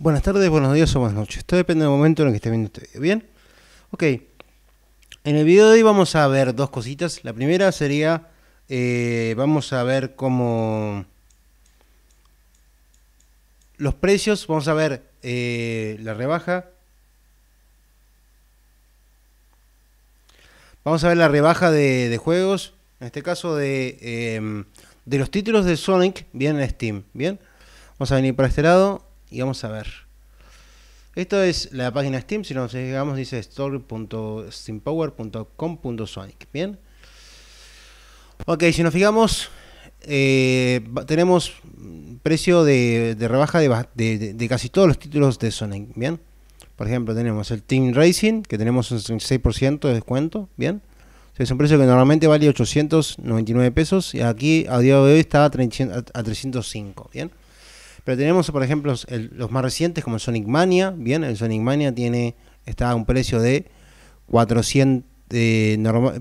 Buenas tardes, buenos días o buenas noches. Esto depende del momento en el que esté viendo video, ¿Bien? Ok. En el video de hoy vamos a ver dos cositas. La primera sería, eh, vamos a ver cómo los precios, vamos a ver eh, la rebaja. Vamos a ver la rebaja de, juegos, en este caso eh, de, los títulos de Sonic, bien en Steam, bien. Vamos a venir para este lado, y vamos a ver. Esto es la página Steam, si nos llegamos dice store.steampower.com.sonic, ¿bien? Ok, si nos fijamos, eh, tenemos precio de, rebaja de, casi todos los títulos de Sonic, ¿bien? Por ejemplo, tenemos el Team Racing, que tenemos un 36% de descuento, ¿bien? es un precio que normalmente vale 899 pesos y aquí a día de hoy está a 305, ¿bien? Pero tenemos, por ejemplo, los más recientes como Sonic Mania. Bien, el Sonic Mania tiene, está a un precio de 400,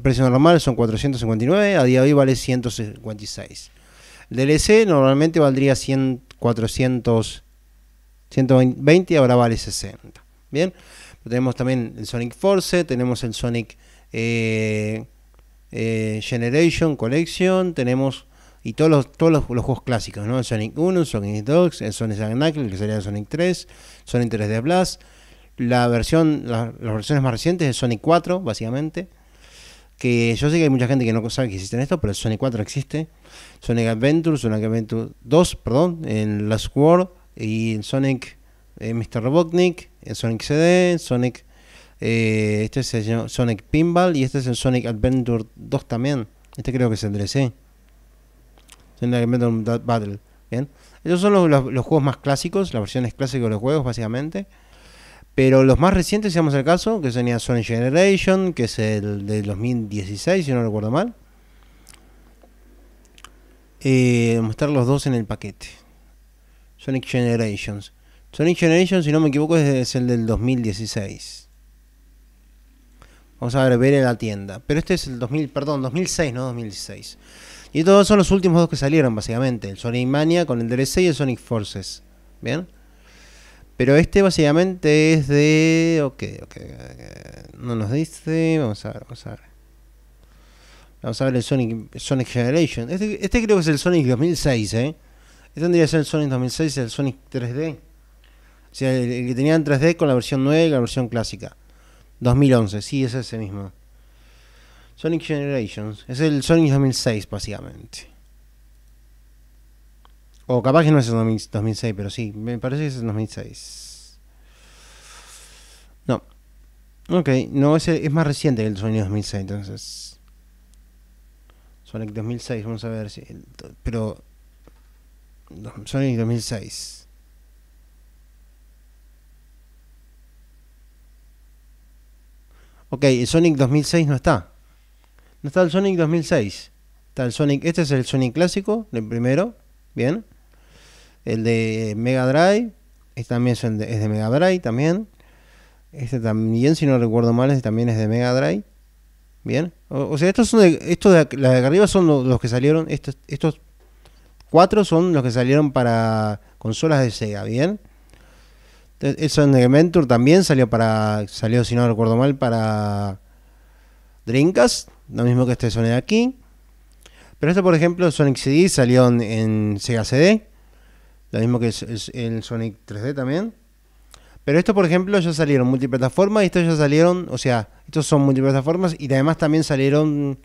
precio normal son 459, a día de hoy vale 156. El DLC normalmente valdría 100, 400, 120, ahora vale 60. Bien, tenemos también el Sonic Force, tenemos el Sonic eh, eh, Generation Collection, tenemos y todos los, todos los, juegos clásicos, ¿no? Sonic 1, Sonic 2, Sonic Knuckles, que sería Sonic 3, Sonic 3 de Blast, la versión, las versiones más recientes de Sonic 4, básicamente. Que yo sé que hay mucha gente que no sabe que existen esto, pero el Sonic 4 existe. Sonic Adventure, Sonic Adventure 2, perdón, en Last World y en Sonic eh, Mr. Robotnik, en Sonic CD, Sonic eh, este es Sonic Pinball y este es el Sonic Adventure 2 también. Este creo que es el DLC meter un Battle. ¿bien? Esos son los, juegos más clásicos, las versiones clásicas de los juegos, básicamente. Pero los más recientes, si vamos al caso, que sería Sonic Generation, que es el de 2016, si no recuerdo mal. Eh, mostrar los dos en el paquete. Sonic Generations. Sonic Generations, si no me equivoco, es, el del 2016. Vamos a ver, ver en la tienda. Pero este es el 2000, perdón, 2006, no 2016. Y todos son los últimos dos que salieron, básicamente. El Sonic Mania con el DLC y el Sonic Forces. ¿Bien? Pero este básicamente es de... Ok, ok, No nos dice... Vamos a ver, vamos a ver. Vamos a ver el Sonic, Sonic Generation. Este, este creo que es el Sonic 2006, ¿eh? Este tendría que ser el Sonic 2006, el Sonic 3D. O sea, el, que tenían 3D con la versión nueva y la versión clásica. 2011, sí, es ese mismo. Sonic Generations. Es el Sonic 2006, básicamente. O capaz que no es el 2006, pero sí, me parece que es el 2006. No. Ok, no, es, es más reciente que el Sonic 2006, entonces. Sonic 2006, vamos a ver si. pero. Sonic 2006. Ok, el Sonic 2006 no está. No está el Sonic 2006. Está el Sonic, este es el Sonic clásico, el primero, bien. El de Mega Drive, este también es, de, Mega Drive también. Este también, si no recuerdo mal, este también es de Mega Drive. Bien. O, sea, estos son de, estos de, de arriba son los, que salieron, estos, estos cuatro son los que salieron para consolas de Sega, ¿bien? El Sonic Adventure también salió para. salió, si no recuerdo mal, para Dreamcast lo mismo que este Sonic aquí. Pero esto por ejemplo, Sonic CD salió en, Sega CD. Lo mismo que es, el Sonic 3D también. Pero esto por ejemplo, ya salieron multiplataformas y estos ya salieron, o sea, estos son multiplataformas y además también salieron,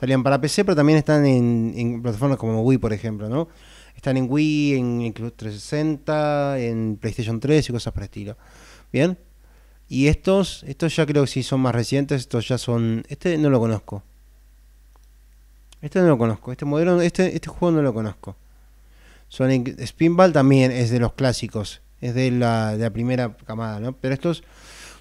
salían para PC, pero también están en, plataformas como Wii, por ejemplo, ¿no? Están en Wii, en Club 360, en PlayStation 3 y cosas por el estilo. Bien. Y estos, estos ya creo que si son más recientes, estos ya son. Este no lo conozco. Este no lo conozco. Este modelo, este, este juego no lo conozco. Sonic Spinball también es de los clásicos. Es de la, de la primera camada, ¿no? Pero estos.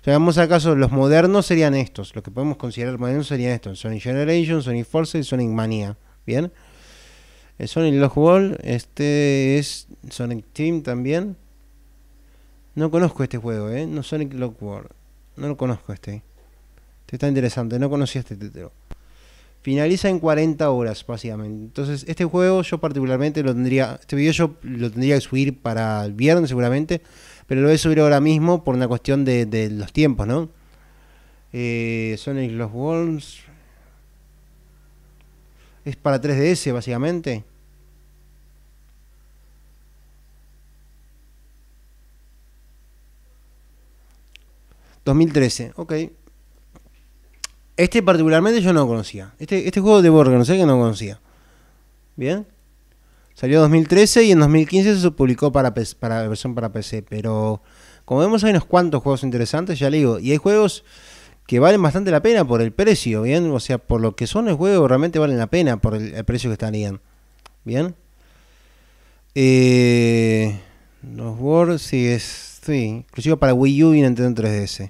O sea, vamos caso, los modernos serían estos. lo que podemos considerar modernos serían estos: Sonic Generation, Sonic Force y Sonic Mania. Bien. El Sonic Lost World, este es Sonic Team también. No conozco este juego, ¿eh? No Sonic World. No lo conozco este. Este está interesante, no conocía este título. Finaliza en 40 horas, básicamente. Entonces, este juego yo particularmente lo tendría. Este video yo lo tendría que subir para el viernes, seguramente. Pero lo voy a subir ahora mismo por una cuestión de, los tiempos, ¿no? Eh, Sonic Lost Worlds. Es para 3DS, básicamente. 2013, ok. Este particularmente yo no conocía. Este, este, juego de Borg, no sé que no conocía. Bien. Salió en 2013 y en 2015 se publicó para, para versión para PC. Pero como vemos hay unos cuantos juegos interesantes, ya le digo. Y hay juegos que valen bastante la pena por el precio, ¿bien? O sea, por lo que son los juegos realmente valen la pena por el, precio que estarían. ¿Bien? Eh, los Borg sí es... Sí, inclusive para Wii U y Nintendo 3DS.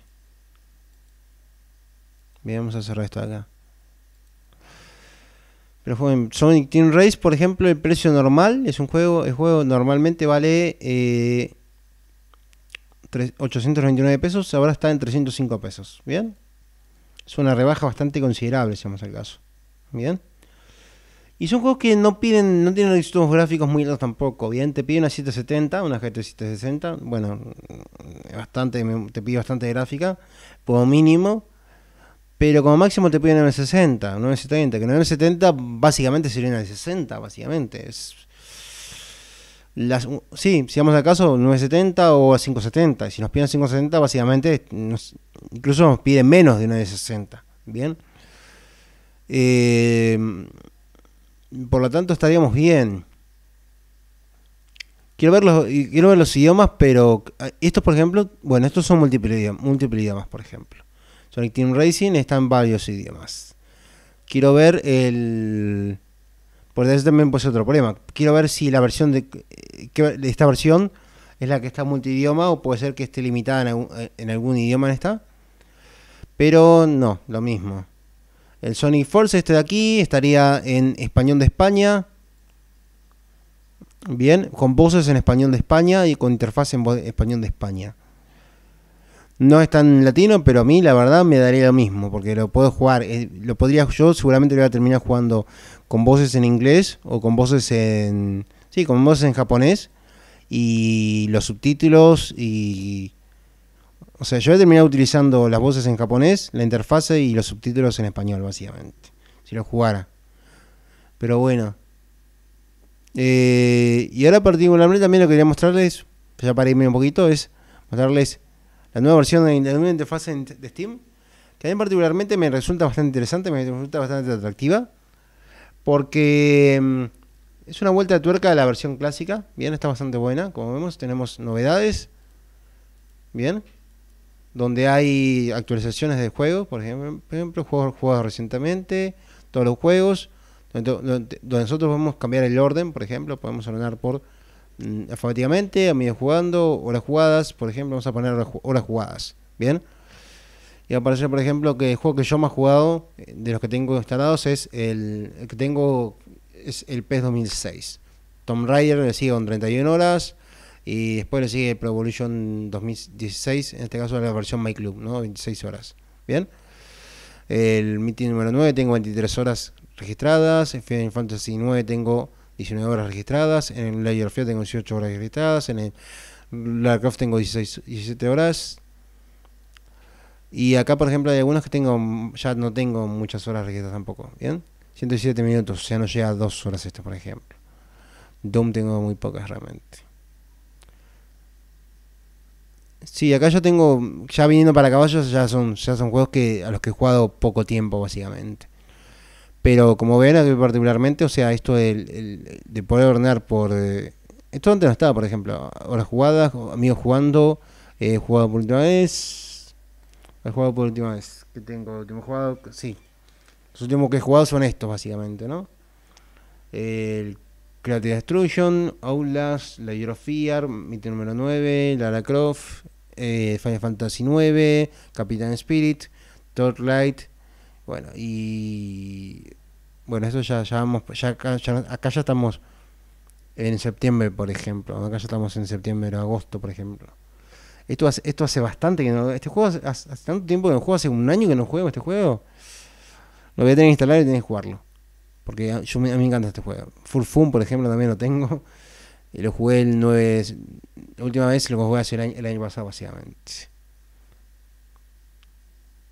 Bien, vamos a cerrar esto de acá. Pero fue Sonic Team Race, por ejemplo, el precio normal es un juego, el juego normalmente vale eh, 829 pesos, ahora está en 305 pesos. Bien, es una rebaja bastante considerable, si vamos al caso. Bien, y son juegos que no piden, no tienen requisitos gráficos muy altos tampoco. Bien, te pide una 770, una GT 760, bueno, mm, bastante, te pide bastante gráfica, como mínimo pero como máximo te piden 960, 60 70 que 970 70 básicamente sería una de 60, básicamente. Es, sí, si vamos al caso, 970 o a 570. Si nos piden 570, básicamente incluso nos piden menos de de 60. Bien. Eh, por lo tanto, estaríamos bien. Quiero ver, los, quiero ver los idiomas, pero ah, estos, por ejemplo, bueno, estos son múltiples idiomas, por ejemplo. Sonic Team Racing está en varios idiomas. Quiero ver el... por eso también puede otro problema. Quiero ver si la versión eh, de... esta versión es la que está multidioma o puede ser que esté limitada eh, en algún, idioma en esta. Pero no, lo mismo. El Sonic Force este de aquí estaría en español de España. Bien, con voces en español de España y con interfaz en español de España. No es tan latino, pero a mí la verdad me daría lo mismo, porque lo puedo jugar, eh, lo podría yo seguramente lo voy a terminar jugando con voces en inglés o con voces en... Sí, con voces en japonés y los subtítulos y... O sea, yo voy a terminar utilizando las voces en japonés, la interfase y los subtítulos en español, básicamente, si lo jugara. Pero bueno. Eh, y ahora particularmente también lo quería mostrarles, ya para un poquito, es mostrarles la nueva versión de la interfaz de Steam, que a mí particularmente me resulta bastante interesante, me resulta bastante atractiva, porque mm, es una vuelta de tuerca de la versión clásica, bien, está bastante buena, como vemos tenemos novedades, bien, donde hay actualizaciones de juegos, por ejemplo, juegos jugados recientemente, todos los juegos, donde nosotros podemos cambiar el orden, por ejemplo, podemos ordenar por Mm, alfabéticamente, a medida jugando, horas jugadas, por ejemplo, vamos a poner horas jugadas, ¿bien? Y va a aparecer, por ejemplo, que el juego que yo más he jugado eh, de los que tengo instalados es el, que tengo es el PES 2006. Tom Raider le sigue con 31 horas y después le sigue Pro Evolution 2016, en este caso la versión My Club, ¿no? 26 horas. ¿Bien? El Meeting número 9 tengo 23 horas registradas, en Final Fantasy 9 tengo 19 horas registradas, en el Layer Fiat tengo 18 horas registradas, en el Lara tengo 16, 17 horas. Y acá, por ejemplo, hay algunas que tengo, ya no tengo muchas horas registradas tampoco, ¿bien? 107 minutos, o sea, no llega a 2 horas esto, por ejemplo. Doom tengo muy pocas realmente. Sí, acá yo tengo, ya viniendo para caballos, ya son, ya son juegos que a los que he jugado poco tiempo, básicamente. Pero como ven, particularmente, o sea, esto de poder ordenar por... Eh, esto antes no estaba, por ejemplo, horas jugadas, amigos jugando, eh, jugado por última vez, he jugado por última vez, que tengo último jugado, sí. Los últimos que he jugado son estos, básicamente, ¿no? El Creative Destruction, Aulas, la Fear, Mite número 9, Lara Croft, eh, Final Fantasy 9, Capitán Spirit, Light bueno, y bueno, eso ya, ya vamos, ya acá, ya, estamos en septiembre, por ejemplo. Acá ya estamos en septiembre o agosto, por ejemplo. Esto hace, esto hace bastante que no. Este juego hace, tanto tiempo que no juego, hace un año que no juego este juego. Lo voy a tener que instalar y tener que jugarlo. Porque yo, a mí me encanta este juego. Full Fun, por ejemplo, también lo tengo. Y lo jugué el 9. La última vez lo jugué hace el año, el año pasado, básicamente.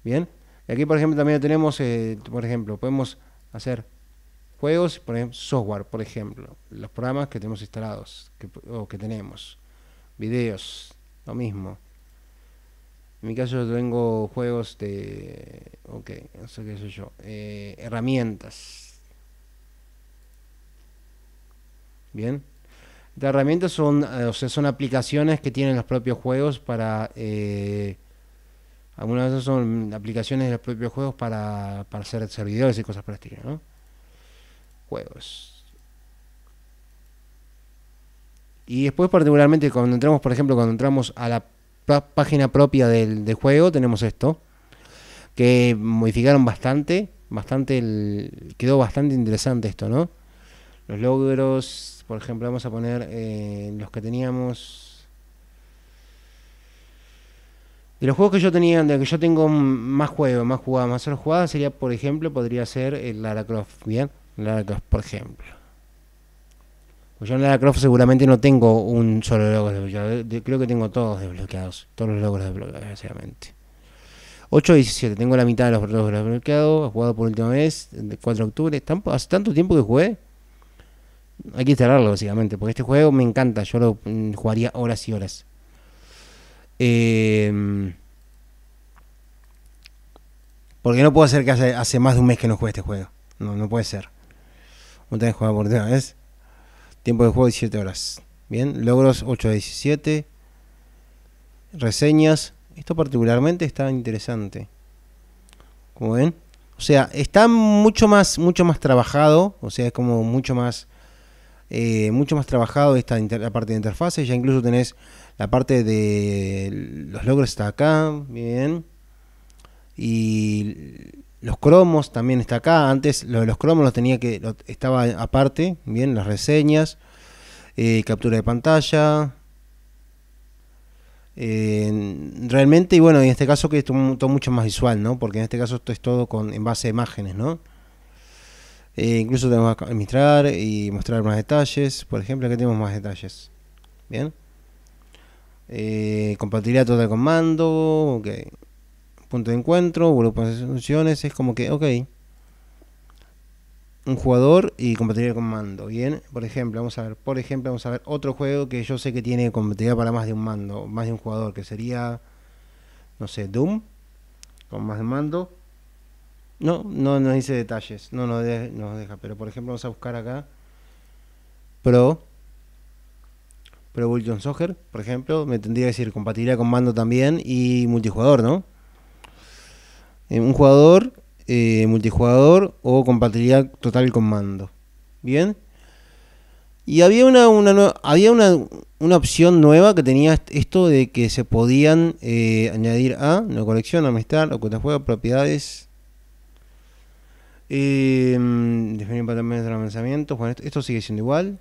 Bien aquí, por ejemplo, también tenemos, eh, por ejemplo, podemos hacer juegos, por ejemplo, software, por ejemplo, los programas que tenemos instalados que, o que tenemos, videos, lo mismo. En mi caso yo tengo juegos de, ok, sé qué eso yo, eh, herramientas. Bien, las herramientas son, eh, o sea, son aplicaciones que tienen los propios juegos para algunas veces son aplicaciones de los propios juegos para, para hacer servidores y cosas prácticas, ¿no? Juegos. Y después particularmente cuando entramos, por ejemplo, cuando entramos a la página propia del, juego, tenemos esto, que modificaron bastante, bastante quedó bastante interesante esto, ¿no? Los logros, por ejemplo, vamos a poner eh, los que teníamos Y los juegos que yo tenía, de los que yo tengo más juegos, más jugadas, más horas jugadas, sería, por ejemplo, podría ser el Lara Croft, ¿bien? Lara Croft, por ejemplo. Pues yo en Lara Croft seguramente no tengo un solo logro desbloqueado. Creo que tengo todos desbloqueados. Todos los logros desbloqueados, básicamente. 8 y 17, tengo la mitad de los logros desbloqueados. He jugado por última vez, 4 de octubre. Hace tanto tiempo que jugué. Hay que instalarlo, básicamente, porque este juego me encanta. Yo lo mm, jugaría horas y horas. Em, porque no puedo ser que hace, más de un mes que no juegue este juego. No, no puede ser. No tenés que por primera vez. Tiempo de juego 17 horas. Bien, logros 8 de 17. Reseñas. Esto particularmente está interesante. Como ven. O sea, está mucho más, mucho más trabajado. O sea, es como mucho más. Eh, mucho más trabajado esta parte de interfaces. Ya incluso tenés la parte de los logros está acá, bien. Y los cromos también está acá. Antes lo de los cromos los tenía que estaba aparte, bien, las reseñas, eh, captura de pantalla. realmente, y bueno, en este caso que es mucho más visual, ¿no? Porque en este caso esto es todo con, en base a imágenes, ¿no? Eh, incluso tenemos que administrar y mostrar más detalles. Por ejemplo, aquí tenemos más detalles. Bien eh, compatibilidad total con mando, ok. Punto de encuentro, de funciones, es como que, ok. Un jugador y compatibilidad con mando. Bien, por ejemplo, vamos a ver, por ejemplo, vamos a ver otro juego que yo sé que tiene compatibilidad para más de un mando, más de un jugador, que sería, no sé, Doom, con más de mando. No, no nos dice detalles, no nos deja, pero por ejemplo vamos a buscar acá Pro pero Evolution Soccer, por ejemplo, me tendría que decir, compatibilidad con mando también y multijugador, ¿no? Eh, un jugador, eh, multijugador o compatibilidad total con mando. ¿Bien? Y había una, había una, opción nueva que tenía esto de que se podían eh, añadir a no colección, amistad o cuenta juega, propiedades. definir patrones de lanzamiento. Bueno, esto sigue siendo igual.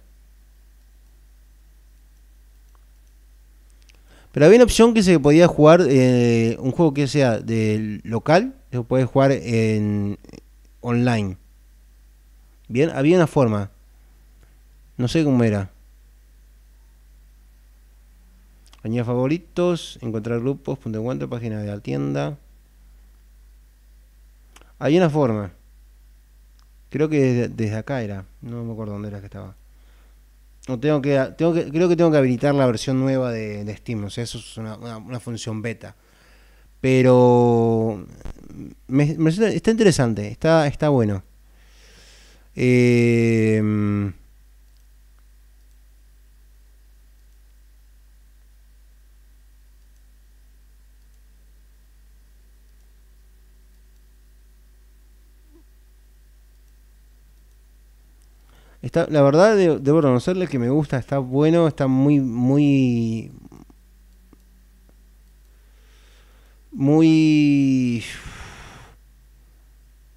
Pero había una opción que se podía jugar eh, un juego que sea del local, se puede jugar en online. Bien, había una forma. No sé cómo era. añadir favoritos, encontrar grupos, punto de encuentro, página de la tienda. Hay una forma. Creo que desde acá era. No me acuerdo dónde era que estaba tengo que, tengo que, creo que tengo que habilitar la versión nueva de, de Steam. O sea, eso es una, función beta. Pero está interesante, está, está bueno. Eh, Está, la verdad, debo reconocerle que me gusta, está bueno, está muy, muy. Muy.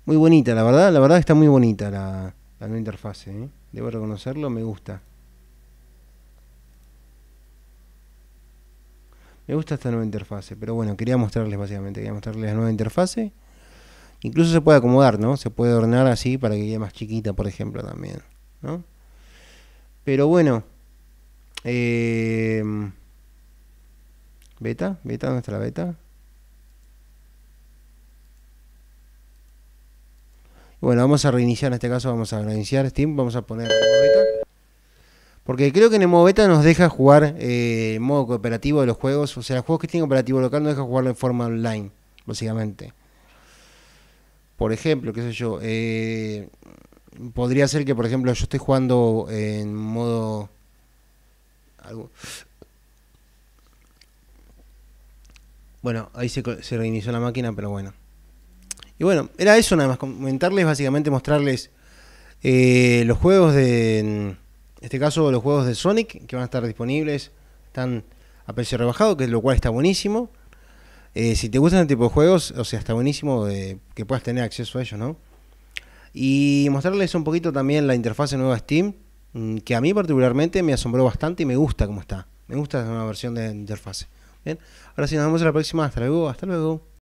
Muy bonita, la verdad, la verdad está muy bonita la, la nueva interfase. ¿eh? Debo reconocerlo, me gusta. Me gusta esta nueva interfase, pero bueno, quería mostrarles básicamente, quería mostrarles la nueva interfase. Incluso se puede acomodar, ¿no? Se puede ordenar así para que quede más chiquita, por ejemplo, también. Pero bueno, eh, ¿beta? ¿Beta? ¿Dónde está la beta? Bueno, vamos a reiniciar, en este caso vamos a reiniciar Steam, vamos a poner Porque creo que en el modo beta nos deja jugar en eh, modo cooperativo de los juegos, o sea, juegos que tienen cooperativo local nos deja jugarlo en forma online, básicamente. Por ejemplo, qué sé yo, eh, podría ser que, por ejemplo, yo esté jugando eh, en modo... Bueno, ahí se, reinició la máquina, pero bueno. Y bueno, era eso nada más, comentarles, básicamente mostrarles eh, los juegos de, en este caso los juegos de Sonic, que van a estar disponibles, están a precio rebajado, que lo cual está buenísimo. Eh, si te gustan este tipo de juegos, o sea, está buenísimo de, que puedas tener acceso a ellos, ¿no? y mostrarles un poquito también la interfase nueva Steam, mm, que a mí particularmente me asombró bastante y me gusta cómo está. Me gusta la nueva versión de interfase. Bien, ahora sí, nos vemos en la próxima. Hasta luego, hasta luego.